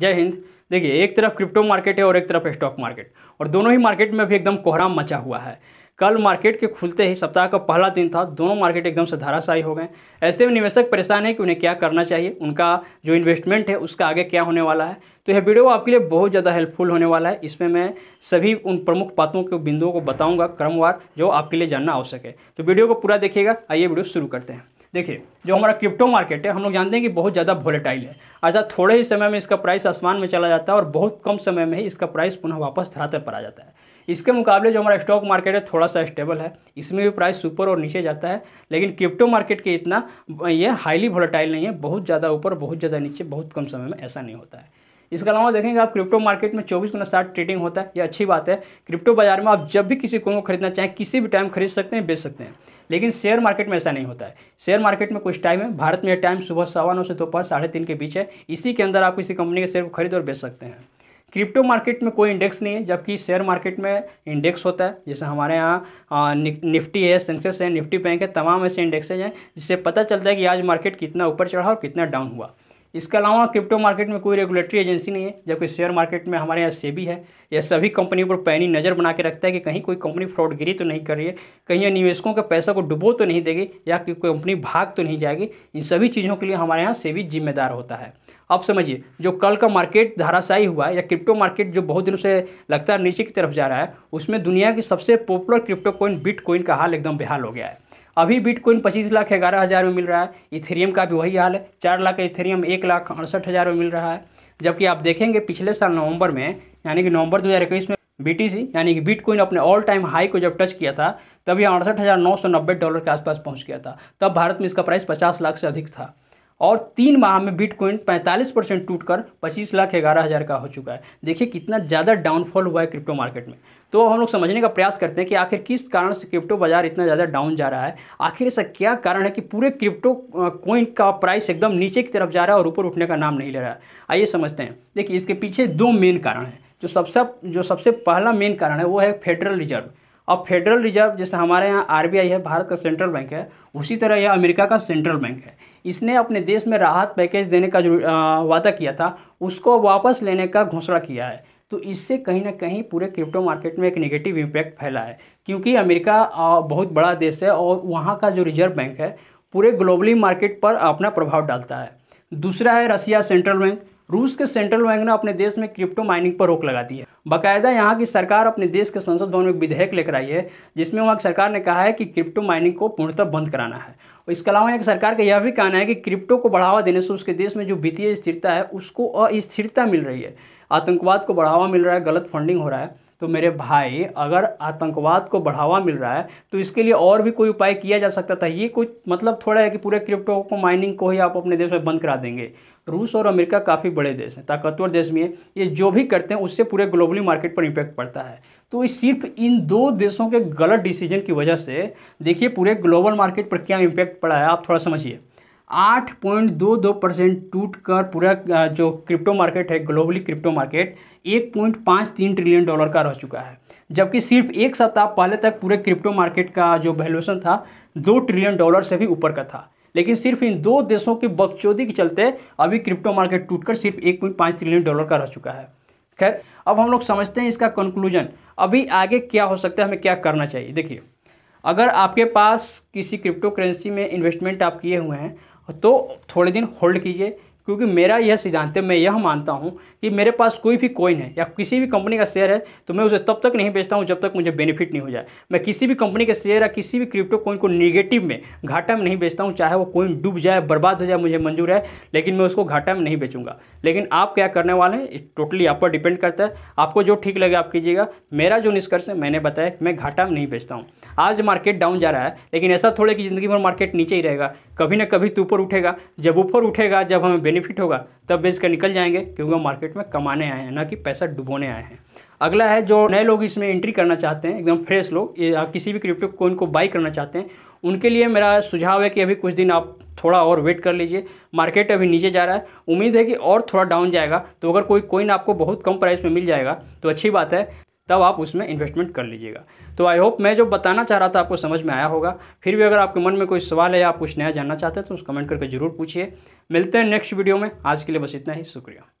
जय हिंद देखिए एक तरफ क्रिप्टो मार्केट है और एक तरफ स्टॉक मार्केट और दोनों ही मार्केट में भी एकदम कोहराम मचा हुआ है कल मार्केट के खुलते ही सप्ताह का पहला दिन था दोनों मार्केट एकदम से धाराशायी हो गए ऐसे में निवेशक परेशान है कि उन्हें क्या करना चाहिए उनका जो इन्वेस्टमेंट है उसका आगे क्या होने वाला है तो यह वीडियो आपके लिए बहुत ज़्यादा हेल्पफुल होने वाला है इसमें मैं सभी उन प्रमुख बातों के बिंदुओं को बताऊंगा क्रमवार जो आपके लिए जानना आवश्यक है तो वीडियो को पूरा देखिएगा आइए वीडियो शुरू करते हैं देखिए जो हमारा क्रिप्टो मार्केट है हम लोग जानते हैं कि बहुत ज़्यादा वोलेटाइल है अर्थात थोड़े ही समय में इसका प्राइस आसमान में चला जाता है और बहुत कम समय में ही इसका प्राइस पुनः वापस धरातल पर आ जाता है इसके मुकाबले जो हमारा स्टॉक मार्केट है थोड़ा सा स्टेबल है इसमें भी प्राइस ऊपर और नीचे जाता है लेकिन क्रिप्टो मार्केट के इतना ये हाईली वोलेटाइल नहीं है बहुत ज़्यादा ऊपर बहुत ज़्यादा नीचे बहुत कम समय में ऐसा नहीं होता है इसके अलावा देखेंगे आप क्रिप्टो मार्केट में चौबीस गुना साठ ट्रेडिंग होता है ये अच्छी बात है क्रिप्टो बाजार में आप जब भी किसी को खरीदना चाहें किसी भी टाइम खरीद सकते हैं बेच सकते हैं लेकिन शेयर मार्केट में ऐसा नहीं होता है शेयर मार्केट में कुछ टाइम है भारत में यह टाइम सुबह सवा नौ से दोपहर साढ़े तीन के बीच है इसी के अंदर आप किसी कंपनी के शेयर को खरीद और बेच सकते हैं क्रिप्टो मार्केट में कोई इंडेक्स नहीं है जबकि शेयर मार्केट में इंडेक्स होता है जैसे हमारे यहाँ निफ्टी है सेंसेक्स है निफ्टी बैंक है तमाम ऐसे इंडेक्सेज हैं जिससे पता चलता है कि आज मार्केट कितना ऊपर चढ़ा और कितना डाउन हुआ इसके अलावा क्रिप्टो मार्केट में कोई रेगुलेटरी एजेंसी नहीं है जबकि शेयर मार्केट में हमारे यहाँ सेबी है यह सभी कंपनी पर पैनी नज़र बना के रखता है कि कहीं कोई कंपनी फ्रॉडगिरी तो नहीं कर रही है कहीं यह निवेशकों के पैसा को डुबो तो नहीं देगी या कि कोई कंपनी भाग तो नहीं जाएगी इन सभी चीज़ों के लिए हमारे यहाँ सेबी जिम्मेदार होता है अब समझिए जो कल का मार्केट धाराशायी हुआ या क्रिप्टो मार्केट जो बहुत दिनों से लगता है नीचे की तरफ जा रहा है उसमें दुनिया की सबसे पॉपुलर क्रिप्टो कोइन बिट का हाल एकदम बेहाल हो गया है अभी बिटकॉइन पच्चीस लाख ग्यारह हज़ार में मिल रहा है इथेरियम का भी वही हाल है चार लाख इथेरियम एक लाख अड़सठ हज़ार में मिल रहा है जबकि आप देखेंगे पिछले साल नवंबर में यानी कि नवंबर 2021 में बीटीसी यानी कि बिटकॉइन अपने ऑल टाइम हाई को जब टच किया था तब यह अड़सठ डॉलर के आसपास पहुँच गया था तब भारत में इसका प्राइस पचास लाख से अधिक था और तीन माह में बिटकॉइन 45 परसेंट टूट कर पच्चीस लाख ग्यारह हज़ार का हो चुका है देखिए कितना ज़्यादा डाउनफॉल हुआ है क्रिप्टो मार्केट में तो हम लोग समझने का प्रयास करते हैं कि आखिर किस कारण से क्रिप्टो बाजार इतना ज़्यादा डाउन जा रहा है आखिर ऐसा क्या कारण है कि पूरे क्रिप्टो कोइन का प्राइस एकदम नीचे की तरफ जा रहा है और ऊपर उठने का नाम नहीं ले रहा है आइए समझते हैं देखिए इसके पीछे दो मेन कारण हैं जो सबसे जो सबसे पहला मेन कारण है वो है फेडरल रिजर्व अब फेडरल रिजर्व जैसे हमारे यहाँ आर है भारत का सेंट्रल बैंक है उसी तरह यह अमेरिका का सेंट्रल बैंक है इसने अपने देश में राहत पैकेज देने का जो वादा किया था उसको वापस लेने का घोषणा किया है तो इससे कहीं ना कहीं पूरे क्रिप्टो मार्केट में एक नेगेटिव इम्पैक्ट फैला है क्योंकि अमेरिका बहुत बड़ा देश है और वहाँ का जो रिजर्व बैंक है पूरे ग्लोबली मार्केट पर अपना प्रभाव डालता है दूसरा है रसिया सेंट्रल बैंक रूस के सेंट्रल बैंक ने अपने देश में क्रिप्टो माइनिंग पर रोक लगा दी है बाकायदा यहाँ की सरकार अपने देश के संसद भवन में विधेयक लेकर आई है जिसमें वहाँ की सरकार ने कहा है कि क्रिप्टो माइनिंग को पूर्णतः बंद कराना है और इसके अलावा यहाँ की सरकार का यह भी कहना है कि क्रिप्टो को बढ़ावा देने से उसके देश में जो वित्तीय स्थिरता है उसको अस्थिरता मिल रही है आतंकवाद को बढ़ावा मिल रहा है गलत फंडिंग हो रहा है तो मेरे भाई अगर आतंकवाद को बढ़ावा मिल रहा है तो इसके लिए और भी कोई उपाय किया जा सकता था ये कोई मतलब थोड़ा है कि पूरे क्रिप्टो को माइनिंग को ही आप अपने देश में बंद करा देंगे रूस और अमेरिका काफ़ी बड़े देश हैं ताकतवर देश भी हैं ये जो भी करते हैं उससे पूरे ग्लोबली मार्केट पर इम्पैक्ट पड़ता है तो सिर्फ इन दो देशों के गलत डिसीजन की वजह से देखिए पूरे ग्लोबल मार्केट पर क्या इम्पैक्ट पड़ा है आप थोड़ा समझिए आठ पॉइंट दो दो परसेंट टूट कर पूरा जो क्रिप्टो मार्केट है ग्लोबली क्रिप्टो मार्केट एक पॉइंट पाँच तीन ट्रिलियन डॉलर का रह चुका है जबकि सिर्फ एक सप्ताह पहले तक पूरे क्रिप्टो मार्केट का जो वैल्यूएशन था दो ट्रिलियन डॉलर से भी ऊपर का था लेकिन सिर्फ इन दो देशों के बकचौदी के चलते अभी क्रिप्टो मार्केट टूटकर सिर्फ एक पॉइंट पाँच ट्रिलियन डॉलर का रह चुका है खैर अब हम लोग समझते हैं इसका कंक्लूजन अभी आगे क्या हो सकता है हमें क्या करना चाहिए देखिए अगर आपके पास किसी क्रिप्टो करेंसी में इन्वेस्टमेंट आप किए हुए हैं तो थोड़े दिन होल्ड कीजिए क्योंकि मेरा यह सिद्धांत है मैं यह मानता हूँ कि मेरे पास कोई भी कॉइन है या किसी भी कंपनी का शेयर है तो मैं उसे तब तक नहीं बेचता हूँ जब तक मुझे बेनिफिट नहीं हो जाए मैं किसी भी कंपनी का शेयर या किसी भी क्रिप्टो कॉइन को निगेटिव में घाटा में नहीं बेचता हूँ चाहे वो कॉइन डूब जाए बर्बाद हो जाए मुझे मंजूर है लेकिन मैं उसको घाटा में नहीं बेचूंगा लेकिन आप क्या करने वाले हैं टोटली आप पर डिपेंड करता है आपको जो ठीक लगे आप कीजिएगा मेरा जो निष्कर्ष है मैंने बताया कि मैं घाटा में नहीं बेचता हूँ आज मार्केट डाउन जा रहा है लेकिन ऐसा थोड़े कि ज़िंदगी भर मार्केट नीचे ही रहेगा कभी ना कभी तो ऊपर उठेगा जब ऊपर उठेगा जब हमें बेनिफिट होगा तब बेच कर निकल जाएंगे क्योंकि वो मार्केट में कमाने आए हैं ना कि पैसा डुबोने आए हैं अगला है जो नए लोग इसमें एंट्री करना चाहते हैं एकदम फ्रेश लोग आप किसी भी क्रिप्टो कोइन को बाई करना चाहते हैं उनके लिए मेरा सुझाव है कि अभी कुछ दिन आप थोड़ा और वेट कर लीजिए मार्केट अभी नीचे जा रहा है उम्मीद है कि और थोड़ा डाउन जाएगा तो अगर कोई कोइन आपको बहुत कम प्राइस में मिल जाएगा तो अच्छी बात है तब आप उसमें इन्वेस्टमेंट कर लीजिएगा तो आई होप मैं जो बताना चाह रहा था आपको समझ में आया होगा फिर भी अगर आपके मन में कोई सवाल है या आप कुछ नया जानना चाहते हैं तो उस कमेंट करके जरूर पूछिए मिलते हैं नेक्स्ट वीडियो में आज के लिए बस इतना ही शुक्रिया